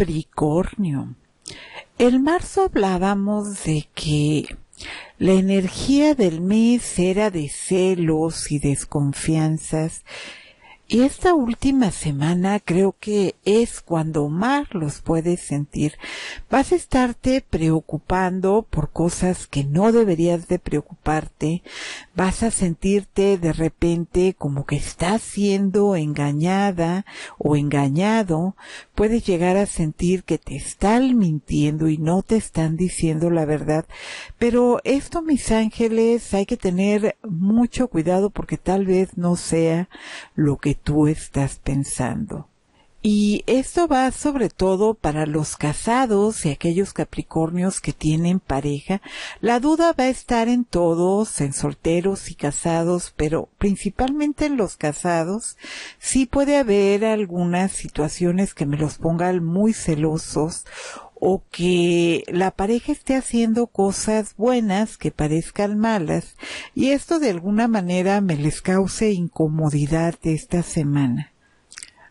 El el marzo hablábamos de que la energía del mes era de celos y desconfianzas y esta última semana creo que es cuando más los puedes sentir. Vas a estarte preocupando por cosas que no deberías de preocuparte. Vas a sentirte de repente como que estás siendo engañada o engañado. Puedes llegar a sentir que te están mintiendo y no te están diciendo la verdad. Pero esto, mis ángeles, hay que tener mucho cuidado porque tal vez no sea lo que tú estás pensando. Y esto va sobre todo para los casados y aquellos capricornios que tienen pareja. La duda va a estar en todos, en solteros y casados, pero principalmente en los casados. Sí puede haber algunas situaciones que me los pongan muy celosos o que la pareja esté haciendo cosas buenas que parezcan malas y esto de alguna manera me les cause incomodidad esta semana.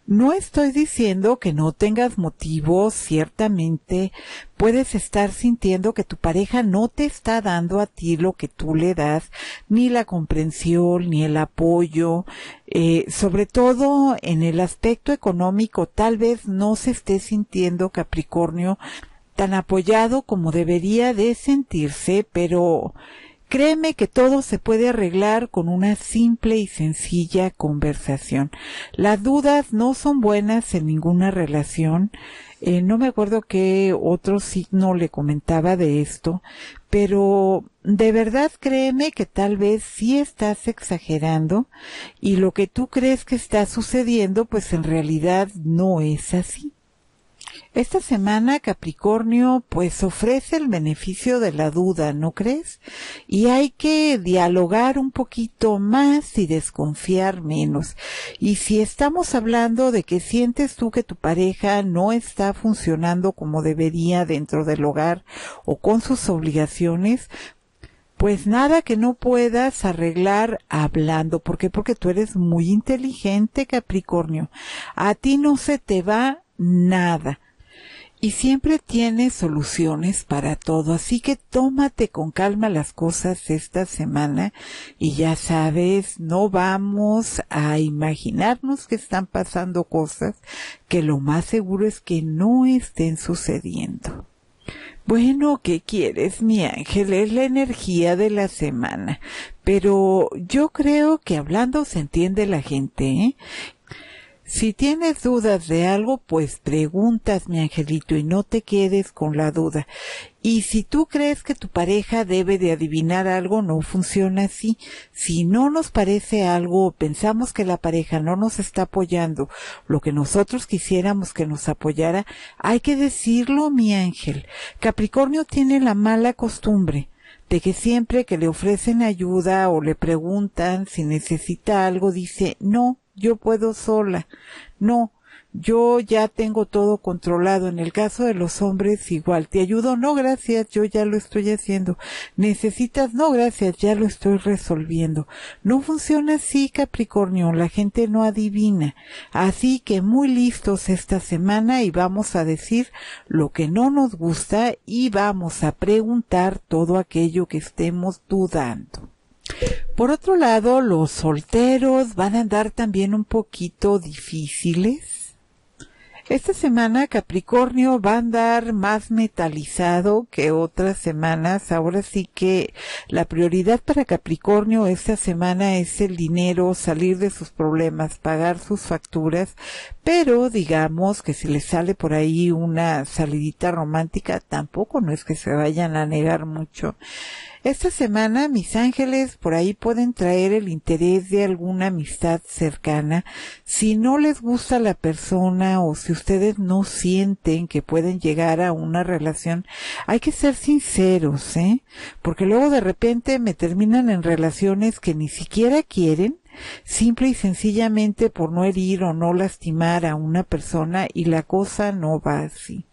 No estoy diciendo que no tengas motivos, ciertamente puedes estar sintiendo que tu pareja no te está dando a ti lo que tú le das, ni la comprensión, ni el apoyo, eh, sobre todo en el aspecto económico, tal vez no se esté sintiendo Capricornio tan apoyado como debería de sentirse, pero Créeme que todo se puede arreglar con una simple y sencilla conversación. Las dudas no son buenas en ninguna relación. Eh, no me acuerdo qué otro signo le comentaba de esto, pero de verdad créeme que tal vez sí estás exagerando y lo que tú crees que está sucediendo pues en realidad no es así. Esta semana Capricornio pues ofrece el beneficio de la duda, ¿no crees? Y hay que dialogar un poquito más y desconfiar menos. Y si estamos hablando de que sientes tú que tu pareja no está funcionando como debería dentro del hogar o con sus obligaciones, pues nada que no puedas arreglar hablando. ¿Por qué? Porque tú eres muy inteligente, Capricornio. A ti no se te va nada y siempre tiene soluciones para todo. Así que tómate con calma las cosas esta semana y ya sabes, no vamos a imaginarnos que están pasando cosas que lo más seguro es que no estén sucediendo. Bueno, ¿qué quieres, mi ángel? Es la energía de la semana. Pero yo creo que hablando se entiende la gente, ¿eh? Si tienes dudas de algo, pues preguntas, mi angelito, y no te quedes con la duda. Y si tú crees que tu pareja debe de adivinar algo, no funciona así. Si no nos parece algo o pensamos que la pareja no nos está apoyando lo que nosotros quisiéramos que nos apoyara, hay que decirlo, mi ángel. Capricornio tiene la mala costumbre de que siempre que le ofrecen ayuda o le preguntan si necesita algo, dice no, yo puedo sola. No, yo ya tengo todo controlado. En el caso de los hombres, igual. ¿Te ayudo? No, gracias, yo ya lo estoy haciendo. ¿Necesitas? No, gracias, ya lo estoy resolviendo. No funciona así, Capricornio. La gente no adivina. Así que muy listos esta semana y vamos a decir lo que no nos gusta y vamos a preguntar todo aquello que estemos dudando. Por otro lado, los solteros van a andar también un poquito difíciles. Esta semana Capricornio va a andar más metalizado que otras semanas. Ahora sí que la prioridad para Capricornio esta semana es el dinero, salir de sus problemas, pagar sus facturas, pero digamos que si les sale por ahí una salidita romántica, tampoco no es que se vayan a negar mucho. Esta semana mis ángeles por ahí pueden traer el interés de alguna amistad cercana. Si no les gusta la persona o si ustedes no sienten que pueden llegar a una relación, hay que ser sinceros, ¿eh? Porque luego de repente me terminan en relaciones que ni siquiera quieren simple y sencillamente por no herir o no lastimar a una persona y la cosa no va así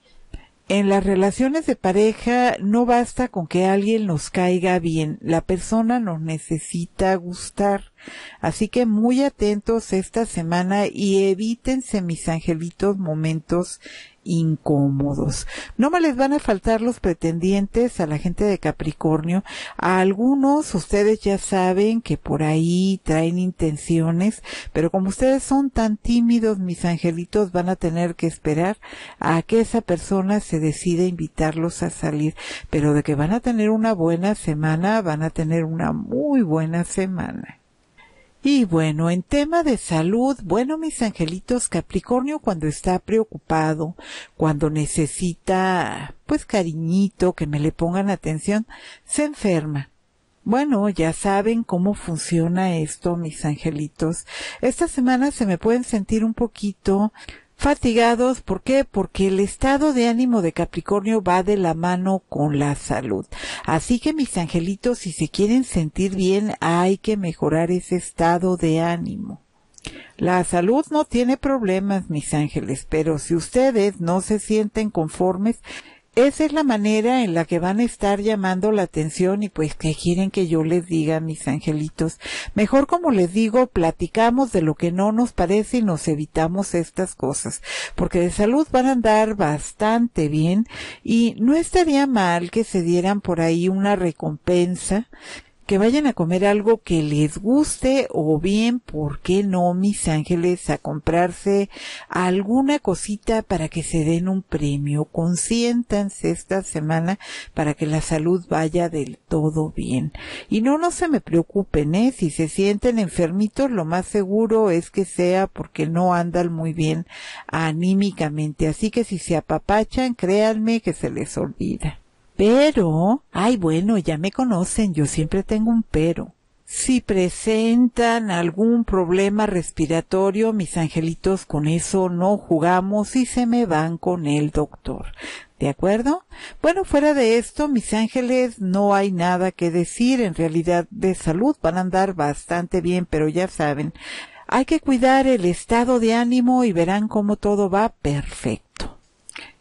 en las relaciones de pareja no basta con que alguien nos caiga bien, la persona nos necesita gustar. Así que muy atentos esta semana y evítense, mis angelitos, momentos incómodos. No me les van a faltar los pretendientes a la gente de Capricornio. A algunos ustedes ya saben que por ahí traen intenciones, pero como ustedes son tan tímidos, mis angelitos van a tener que esperar a que esa persona se decida invitarlos a salir. Pero de que van a tener una buena semana, van a tener una muy buena semana. Y bueno, en tema de salud, bueno, mis angelitos, Capricornio cuando está preocupado, cuando necesita, pues, cariñito, que me le pongan atención, se enferma. Bueno, ya saben cómo funciona esto, mis angelitos. Esta semana se me pueden sentir un poquito Fatigados, ¿por qué? Porque el estado de ánimo de Capricornio va de la mano con la salud. Así que mis angelitos, si se quieren sentir bien, hay que mejorar ese estado de ánimo. La salud no tiene problemas, mis ángeles, pero si ustedes no se sienten conformes, esa es la manera en la que van a estar llamando la atención y pues que quieren que yo les diga, mis angelitos. Mejor como les digo, platicamos de lo que no nos parece y nos evitamos estas cosas, porque de salud van a andar bastante bien y no estaría mal que se dieran por ahí una recompensa que vayan a comer algo que les guste o bien, ¿por qué no, mis ángeles, a comprarse alguna cosita para que se den un premio? Consiéntanse esta semana para que la salud vaya del todo bien. Y no, no se me preocupen, ¿eh? Si se sienten enfermitos, lo más seguro es que sea porque no andan muy bien anímicamente. Así que si se apapachan, créanme que se les olvida. Pero, ay bueno, ya me conocen, yo siempre tengo un pero. Si presentan algún problema respiratorio, mis angelitos, con eso no jugamos y se me van con el doctor. ¿De acuerdo? Bueno, fuera de esto, mis ángeles, no hay nada que decir. En realidad, de salud van a andar bastante bien, pero ya saben, hay que cuidar el estado de ánimo y verán cómo todo va perfecto.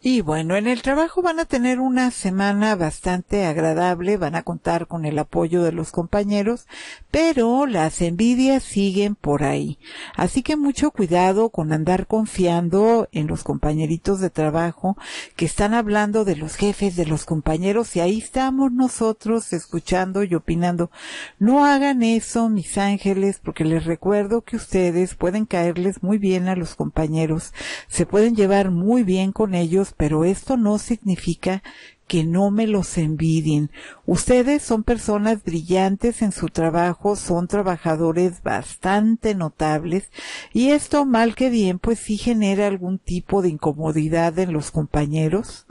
Y bueno, en el trabajo van a tener una semana bastante agradable, van a contar con el apoyo de los compañeros, pero las envidias siguen por ahí. Así que mucho cuidado con andar confiando en los compañeritos de trabajo que están hablando de los jefes, de los compañeros, y ahí estamos nosotros escuchando y opinando. No hagan eso, mis ángeles, porque les recuerdo que ustedes pueden caerles muy bien a los compañeros, se pueden llevar muy bien con ellos, pero esto no significa que no me los envidien. Ustedes son personas brillantes en su trabajo, son trabajadores bastante notables y esto mal que bien pues sí genera algún tipo de incomodidad en los compañeros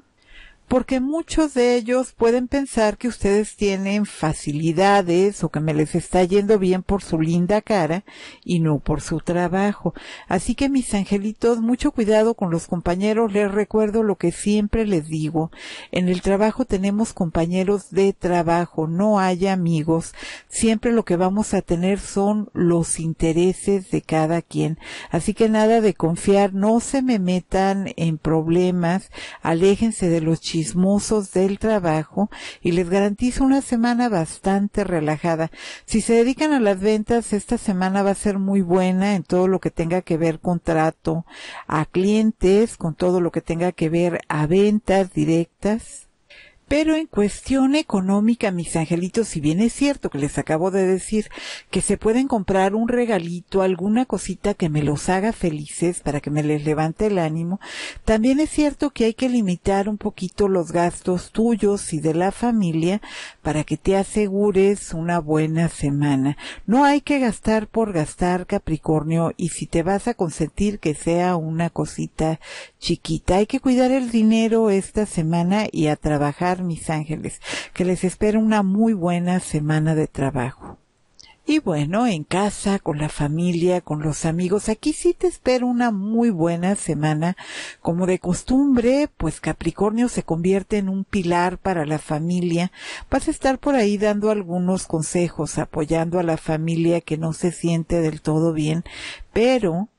porque muchos de ellos pueden pensar que ustedes tienen facilidades o que me les está yendo bien por su linda cara y no por su trabajo. Así que mis angelitos, mucho cuidado con los compañeros, les recuerdo lo que siempre les digo. En el trabajo tenemos compañeros de trabajo, no hay amigos. Siempre lo que vamos a tener son los intereses de cada quien. Así que nada de confiar, no se me metan en problemas, aléjense de los chicos chismosos del trabajo y les garantizo una semana bastante relajada. Si se dedican a las ventas, esta semana va a ser muy buena en todo lo que tenga que ver con trato a clientes, con todo lo que tenga que ver a ventas directas pero en cuestión económica, mis angelitos, si bien es cierto que les acabo de decir que se pueden comprar un regalito, alguna cosita que me los haga felices para que me les levante el ánimo, también es cierto que hay que limitar un poquito los gastos tuyos y de la familia para que te asegures una buena semana. No hay que gastar por gastar, Capricornio, y si te vas a consentir que sea una cosita chiquita. Hay que cuidar el dinero esta semana y a trabajar, mis ángeles, que les espero una muy buena semana de trabajo. Y bueno, en casa, con la familia, con los amigos, aquí sí te espero una muy buena semana. Como de costumbre, pues Capricornio se convierte en un pilar para la familia. Vas a estar por ahí dando algunos consejos, apoyando a la familia que no se siente del todo bien, pero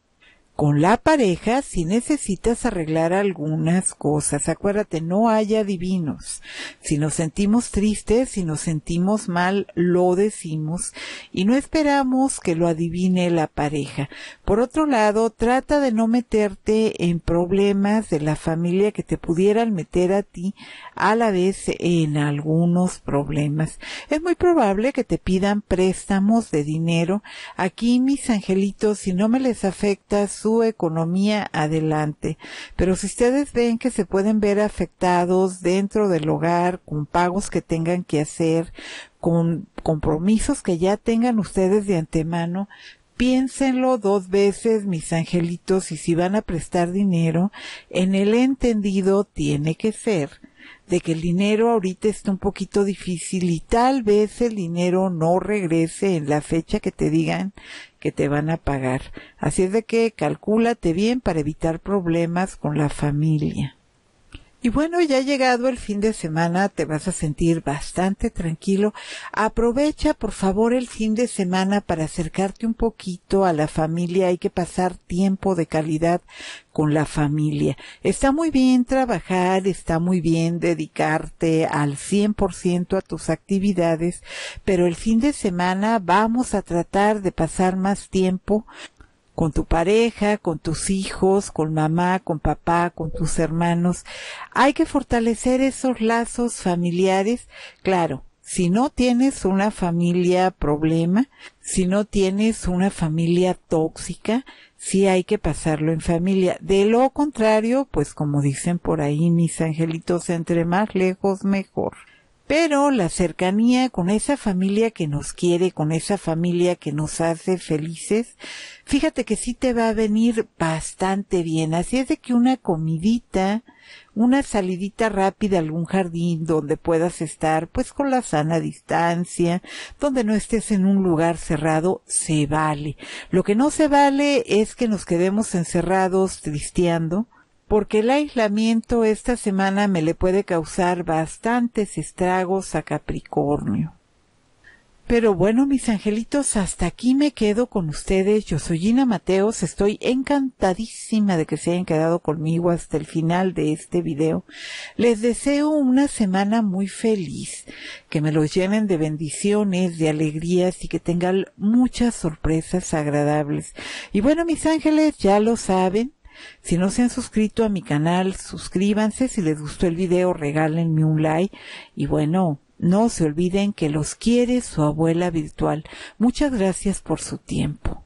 con la pareja si necesitas arreglar algunas cosas. Acuérdate, no haya adivinos. Si nos sentimos tristes, si nos sentimos mal, lo decimos y no esperamos que lo adivine la pareja. Por otro lado, trata de no meterte en problemas de la familia que te pudieran meter a ti a la vez en algunos problemas. Es muy probable que te pidan préstamos de dinero. Aquí, mis angelitos, si no me les afecta economía adelante. Pero si ustedes ven que se pueden ver afectados dentro del hogar con pagos que tengan que hacer, con compromisos que ya tengan ustedes de antemano, piénsenlo dos veces, mis angelitos, y si van a prestar dinero, en el entendido tiene que ser de que el dinero ahorita está un poquito difícil y tal vez el dinero no regrese en la fecha que te digan que te van a pagar. Así es de que calcúlate bien para evitar problemas con la familia. Y bueno, ya ha llegado el fin de semana, te vas a sentir bastante tranquilo. Aprovecha, por favor, el fin de semana para acercarte un poquito a la familia. Hay que pasar tiempo de calidad con la familia. Está muy bien trabajar, está muy bien dedicarte al 100% a tus actividades, pero el fin de semana vamos a tratar de pasar más tiempo con tu pareja, con tus hijos, con mamá, con papá, con tus hermanos. Hay que fortalecer esos lazos familiares, claro. Si no tienes una familia problema, si no tienes una familia tóxica, sí hay que pasarlo en familia. De lo contrario, pues como dicen por ahí mis angelitos, entre más lejos mejor pero la cercanía con esa familia que nos quiere, con esa familia que nos hace felices, fíjate que sí te va a venir bastante bien. Así es de que una comidita, una salidita rápida a algún jardín donde puedas estar pues con la sana distancia, donde no estés en un lugar cerrado, se vale. Lo que no se vale es que nos quedemos encerrados tristeando, porque el aislamiento esta semana me le puede causar bastantes estragos a Capricornio. Pero bueno, mis angelitos, hasta aquí me quedo con ustedes. Yo soy Gina Mateos, estoy encantadísima de que se hayan quedado conmigo hasta el final de este video. Les deseo una semana muy feliz, que me los llenen de bendiciones, de alegrías y que tengan muchas sorpresas agradables. Y bueno, mis ángeles, ya lo saben, si no se han suscrito a mi canal, suscríbanse. Si les gustó el video, regálenme un like. Y bueno, no se olviden que los quiere su abuela virtual. Muchas gracias por su tiempo.